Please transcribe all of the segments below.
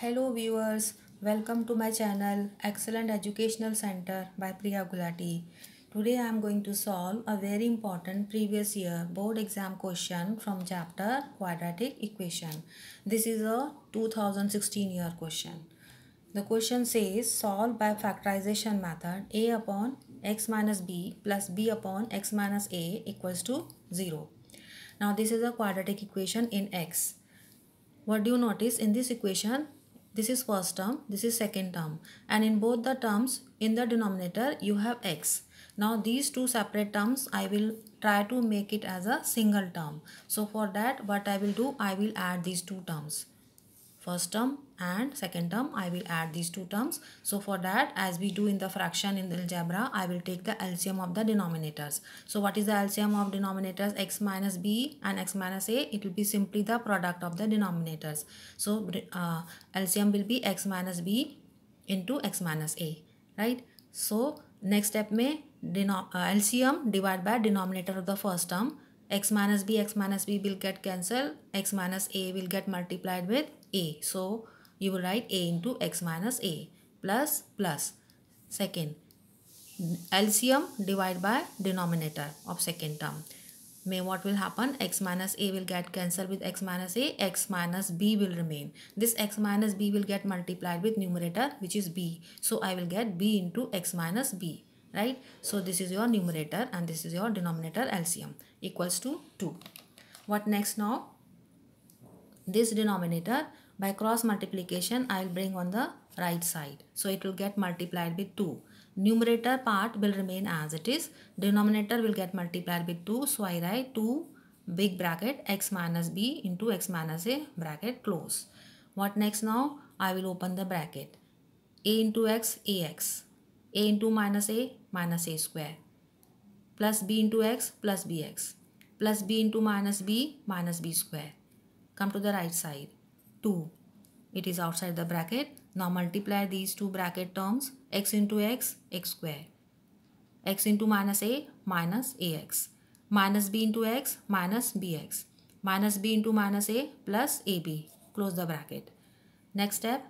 Hello viewers, welcome to my channel Excellent Educational Center by Priya Gulati. Today I am going to solve a very important previous year board exam question from chapter quadratic equation. This is a 2016 year question. The question says solve by factorization method a upon x minus b plus b upon x minus a equals to 0. Now this is a quadratic equation in x. What do you notice in this equation? This is first term, this is second term. And in both the terms, in the denominator, you have x. Now these two separate terms, I will try to make it as a single term. So for that, what I will do, I will add these two terms first term and second term I will add these two terms. So for that as we do in the fraction in the algebra I will take the LCM of the denominators. So what is the LCM of denominators x minus b and x minus a it will be simply the product of the denominators. So uh, LCM will be x minus b into x minus a right. So next step may uh, LCM divide by denominator of the first term x minus b x minus b will get cancelled x minus a will get multiplied with a. So you will write a into x minus a plus plus second LCM divided by denominator of second term. May what will happen? x minus a will get cancelled with x minus a. x minus b will remain. This x minus b will get multiplied with numerator which is b. So I will get b into x minus b. Right? So this is your numerator and this is your denominator LCM equals to 2. What next now? this denominator by cross multiplication I will bring on the right side. So it will get multiplied by 2. Numerator part will remain as it is. Denominator will get multiplied by 2. So I write 2 big bracket x minus b into x minus a bracket close. What next now? I will open the bracket. a into x ax. a into minus a minus a square. Plus b into x plus bx. Plus b into minus b minus b square come to the right side 2 it is outside the bracket now multiply these two bracket terms x into x x square x into minus a minus ax minus b into x minus bx minus b into minus a plus ab close the bracket next step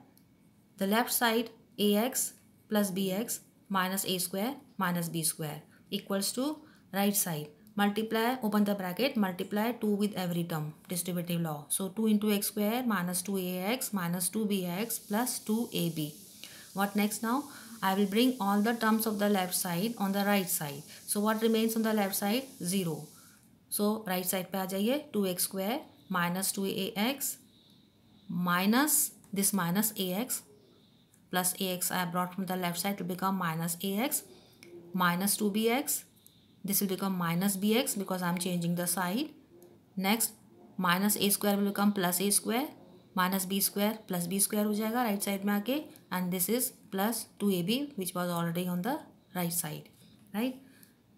the left side ax plus bx minus a square minus b square equals to right side multiply open the bracket multiply 2 with every term distributive law so 2 into x square minus 2ax minus 2bx plus 2ab what next now i will bring all the terms of the left side on the right side so what remains on the left side 0 so right side पे आ जाइए 2x square minus 2ax minus this minus ax plus ax I brought from the left side to become minus ax minus 2bx This will become minus bx because I'm changing the side. Next minus a square will become plus a square. Minus b square plus b square will be right side में and this is plus 2ab which was already on the right side. Right.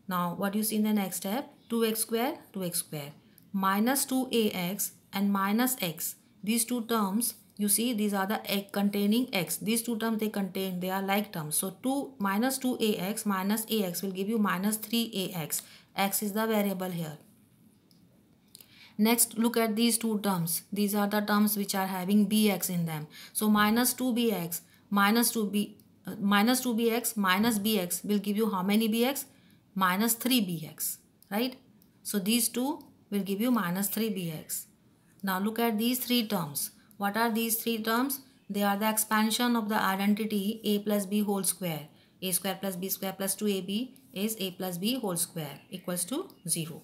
Now what you see in the next step 2x square 2x square minus 2ax and minus x. These two terms you see these are the x containing x these two terms they contain they are like terms so 2 minus 2ax minus ax will give you minus 3ax x is the variable here next look at these two terms these are the terms which are having bx in them so minus 2bx minus 2b uh, minus 2bx minus bx will give you how many bx minus 3bx right so these two will give you minus 3bx now look at these three terms what are these three terms? They are the expansion of the identity a plus b whole square. a square plus b square plus 2ab is a plus b whole square equals to 0.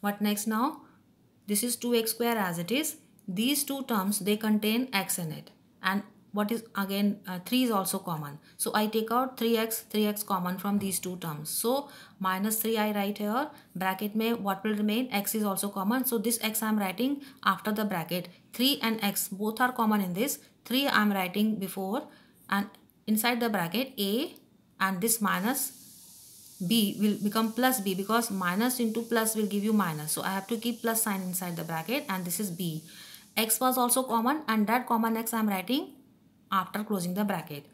What next now? This is 2x square as it is. These two terms, they contain x in it. And what is again uh, 3 is also common so i take out 3x 3x common from these two terms so minus 3 i write here bracket may what will remain x is also common so this x i'm writing after the bracket 3 and x both are common in this 3 I am writing before and inside the bracket a and this minus b will become plus b because minus into plus will give you minus so I have to keep plus sign inside the bracket and this is b x was also common and that common x I am writing after closing the bracket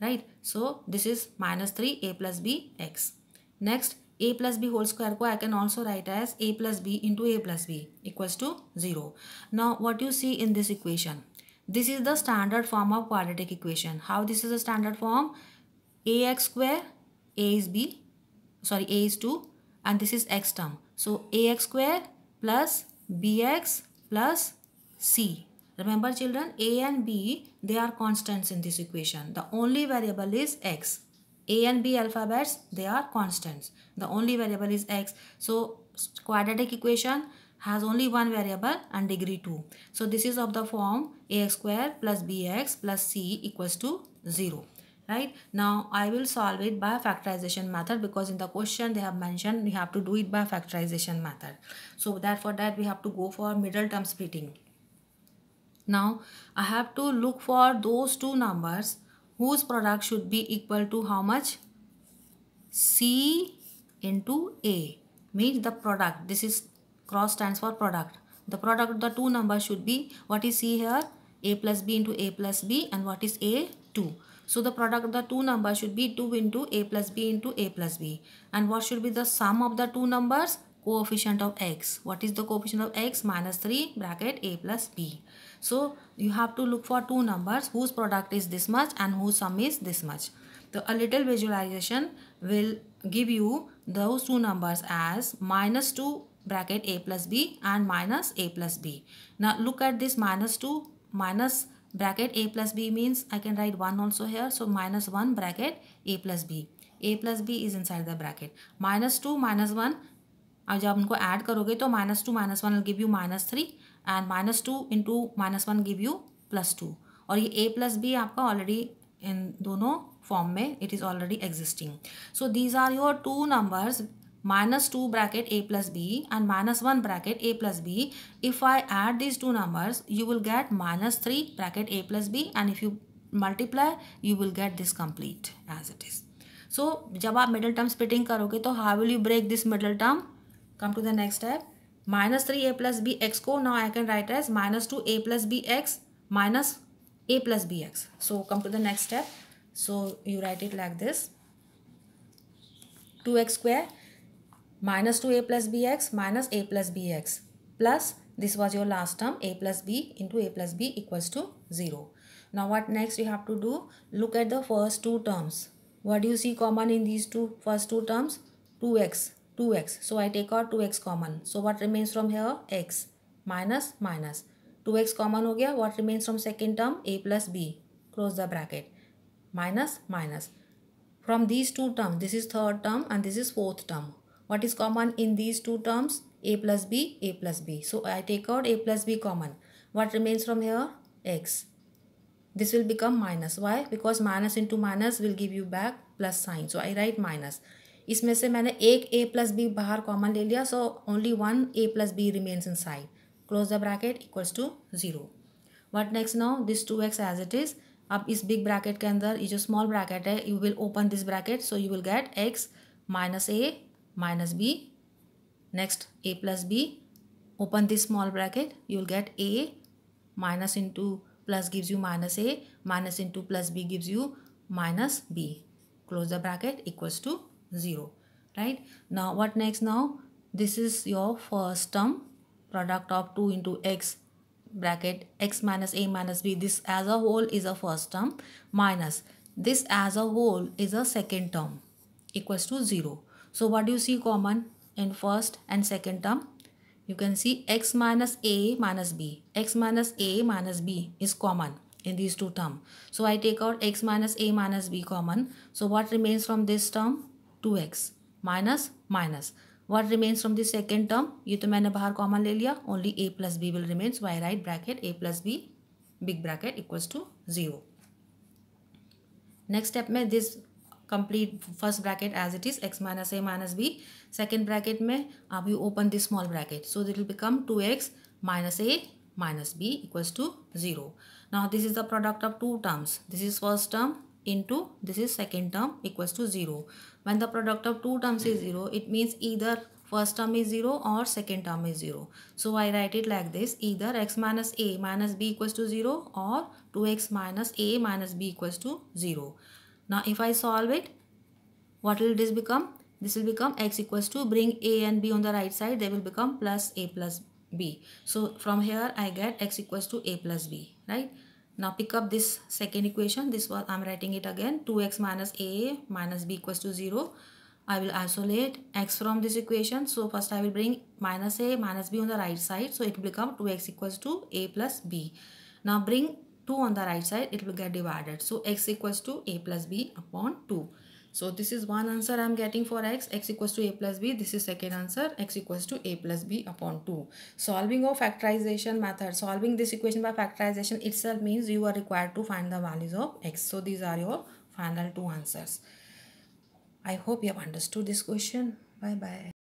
right so this is minus 3 a plus b x next a plus b whole square ko I can also write as a plus b into a plus b equals to 0. Now what you see in this equation? This is the standard form of quadratic equation. How this is the standard form? ax square, a is b, sorry a is 2 and this is x term. So ax square plus bx plus c. Remember children a and b they are constants in this equation. The only variable is x. A and B alphabets, they are constants. The only variable is x. So quadratic equation has only one variable and degree 2. So this is of the form ax square plus bx plus c equals to 0 right now i will solve it by factorization method because in the question they have mentioned we have to do it by factorization method so that for that we have to go for middle term splitting now i have to look for those two numbers whose product should be equal to how much? C into A means the product. This is cross stands for product. The product the two numbers should be what is C here? A plus B into A plus B and what is A? 2. So the product of the two numbers should be 2 into A plus B into A plus B. And what should be the sum of the two numbers? Coefficient of x. What is the coefficient of x? Minus 3 bracket A plus B. So you have to look for two numbers whose product is this much and whose sum is this much. So a little visualization will give you those two numbers as minus 2 bracket a plus b and minus a plus b. Now look at this minus 2 minus bracket a plus b means I can write 1 also here. So minus 1 bracket a plus b. a plus b is inside the bracket. Minus 2 minus 1 और जब उनको add करोगे तो minus two minus one give you minus three and minus two in two minus one give you plus two और ये A plus B आपका already in दोनों form में it is already existing so these are your two numbers minus two bracket A plus B and minus one bracket A plus B if I add these two numbers you will get minus three bracket A plus B and if you multiply you will get this complete as it is so जब आप middle term splitting करोगे तो how will you break this middle term Come to the next step. Minus 3a plus bx ko now I can write as minus 2a plus bx minus a plus bx. So come to the next step. So you write it like this. 2x square minus 2a plus bx minus a plus bx plus this was your last term a plus b into a plus b equals to 0. Now what next you have to do? Look at the first two terms. What do you see common in these two first two terms? 2x 2x. So I take out 2x common. So what remains from here? x minus minus. 2x common ho gaya. What remains from second term? a plus b. Close the bracket. Minus minus. From these two terms, this is third term and this is fourth term. What is common in these two terms? a plus b, a plus b. So I take out a plus b common. What remains from here? x. This will become minus. Why? Because minus into minus will give you back plus sign. So I write minus. इसमें से मैंने एक A plus B बाहर common ले लिया so only one A plus B remains inside close the bracket equals to zero what next now this two X as it is अब इस big bracket के अंदर ये जो स्मॉल ब्रैकेट है you will open this bracket so you will get X minus A minus B next A plus B small bracket you will get A minus into plus gives you minus A minus into plus B gives you minus B close the bracket equals to 0 right now what next now this is your first term product of 2 into x bracket x minus a minus b this as a whole is a first term minus this as a whole is a second term equals to 0 so what do you see common in first and second term you can see x minus a minus b x minus a minus b is common in these two terms so i take out x minus a minus b common so what remains from this term two X minus minus what remains from the second term ये तो मैंने बाहर common ले लिया only A plus B will remains why right bracket A plus B big bracket equals to zero next step में this complete first bracket as it is X minus A minus B second bracket में आप you open this small bracket so that will become two X minus A minus B equals to zero now this is the product of two terms this is first term into this is second term equals to zero When the product of two terms is 0, it means either first term is 0 or second term is 0. So I write it like this either x minus a minus b equals to 0 or 2x minus a minus b equals to 0. Now if I solve it, what will this become? This will become x equals to bring a and b on the right side they will become plus a plus b. So from here I get x equals to a plus b right. Now pick up this second equation. This was I'm writing it again. 2x minus a minus b equals to 0. I will isolate x from this equation. So first I will bring minus a minus b on the right side. So it will become 2x equals to a plus b. Now bring 2 on the right side. It will get divided. So x equals to a plus b upon 2. So this is one answer I am getting for x, x equals to a plus b. This is second answer, x equals to a plus b upon 2. Solving of factorization method, solving this equation by factorization itself means you are required to find the values of x. So these are your final two answers. I hope you have understood this question. Bye-bye.